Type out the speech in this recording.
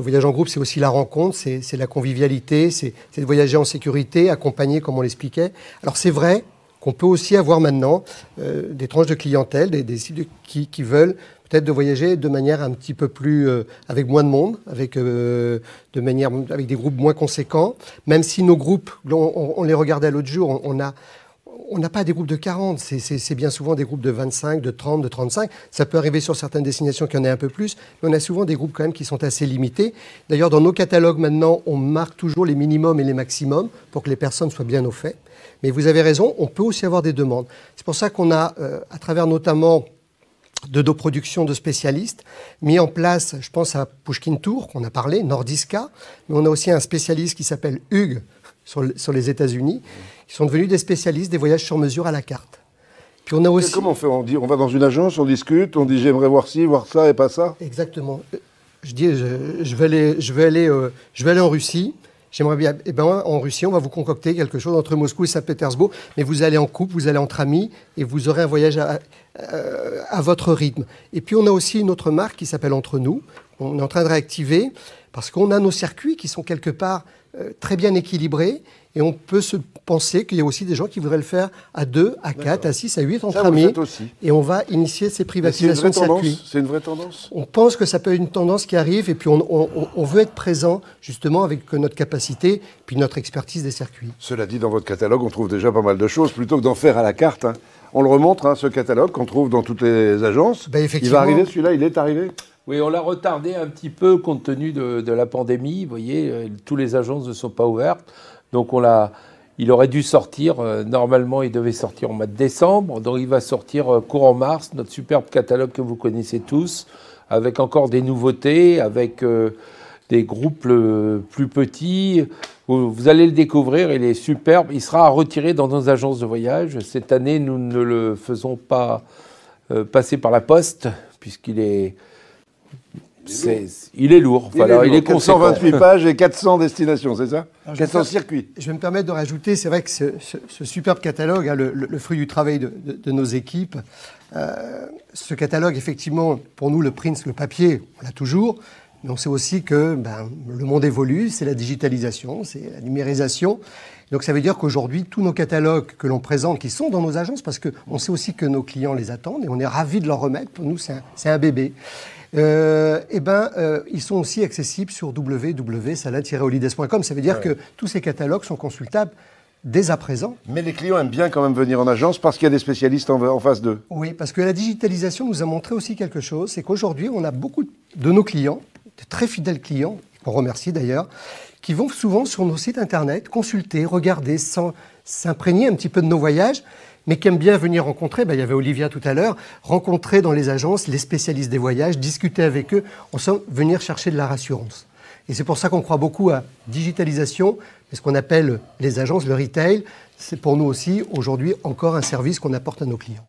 Le voyage en groupe, c'est aussi la rencontre, c'est la convivialité, c'est de voyager en sécurité, accompagné, comme on l'expliquait. Alors c'est vrai qu'on peut aussi avoir maintenant euh, des tranches de clientèle, des, des qui, veulent peut-être de voyager de manière un petit peu plus euh, avec moins de monde, avec euh, de manière avec des groupes moins conséquents. Même si nos groupes, on, les regardait l'autre jour, on, a on n'a pas des groupes de 40, c'est bien souvent des groupes de 25, de 30, de 35. Ça peut arriver sur certaines destinations qu'il y en ait un peu plus, mais on a souvent des groupes quand même qui sont assez limités. D'ailleurs, dans nos catalogues maintenant, on marque toujours les minimums et les maximums pour que les personnes soient bien au fait. Mais vous avez raison, on peut aussi avoir des demandes. C'est pour ça qu'on a, euh, à travers notamment de nos productions de spécialistes, mis en place, je pense à Pushkin Tour, qu'on a parlé, Nordiska, mais on a aussi un spécialiste qui s'appelle Hugues, sur, les États-Unis. qui sont devenus des spécialistes des voyages sur mesure à la carte. Puis on a aussi... Comment on fait on, dit, on va dans une agence, on discute, on dit j'aimerais voir ci, voir ça et pas ça Exactement. Euh, je dis, je, vais, aller, je, vais, aller, euh, je vais aller en Russie. J'aimerais bien. Eh ben, en Russie, on va vous concocter quelque chose entre Moscou et Saint-Pétersbourg. Mais vous allez en couple, vous allez entre amis et vous aurez un voyage à, euh, à votre rythme. Et puis on a aussi une autre marque qui s'appelle Entre nous. On est en train de réactiver parce qu'on a nos circuits qui sont quelque part euh, très bien équilibrés et on peut se penser qu'il y a aussi des gens qui voudraient le faire à 2, à 4, à 6, à 8 entre amis. Et on va initier ces privatisations de circuits. C'est une vraie tendance On pense que ça peut être une tendance qui arrive et puis on, veut être présent justement avec notre capacité puis notre expertise des circuits. Cela dit, dans votre catalogue, on trouve déjà pas mal de choses plutôt que d'en faire à la carte. Hein, on le remontre, hein, ce catalogue qu'on trouve dans toutes les agences. Bah, il va arriver, celui-là, il est arrivé Oui, on l'a retardé un petit peu compte tenu de, la pandémie. Vous voyez, euh, toutes les agences ne sont pas ouvertes. Donc on l'a. Il aurait dû sortir, euh, normalement il devait sortir en mois de décembre, donc il va sortir euh, courant mars, notre superbe catalogue que vous connaissez tous, avec encore des nouveautés, avec des groupes plus petits. Vous allez le découvrir, il est superbe. Il sera à retirer dans nos agences de voyage. Cette année, nous ne le faisons pas euh, passer par la poste, puisqu'il est, il est lourd. Il, est, lourd. il est 428 pages et 400 destinations, c'est ça 400 circuits. Je vais me permettre de rajouter, c'est vrai que ce, superbe catalogue, hein, le, fruit du travail de, nos équipes, euh, ce catalogue, effectivement, pour nous, le prince, le papier, on l'a toujours, mais on sait aussi que ben, le monde évolue, c'est la digitalisation, c'est la numérisation. Donc ça veut dire qu'aujourd'hui, tous nos catalogues que l'on présente, qui sont dans nos agences, parce qu'on sait aussi que nos clients les attendent et on est ravis de leur remettre, pour nous c'est un, bébé, et euh, eh ben, euh, ils sont aussi accessibles sur wwwsalat olidescom Ça veut dire que tous ces catalogues sont consultables dès à présent. Mais les clients aiment bien quand même venir en agence parce qu'il y a des spécialistes en, en face d'eux. Oui, parce que la digitalisation nous a montré aussi quelque chose, c'est qu'aujourd'hui, on a beaucoup de nos clients de très fidèles clients, qu'on remercie d'ailleurs, qui vont souvent sur nos sites internet consulter, regarder, s'imprégner un petit peu de nos voyages, mais qui aiment bien venir rencontrer, ben, il y avait Olivia tout à l'heure, rencontrer dans les agences les spécialistes des voyages, discuter avec eux, en venir chercher de la rassurance. Et c'est pour ça qu'on croit beaucoup à digitalisation, ce qu'on appelle les agences, le retail, c'est pour nous aussi aujourd'hui encore un service qu'on apporte à nos clients.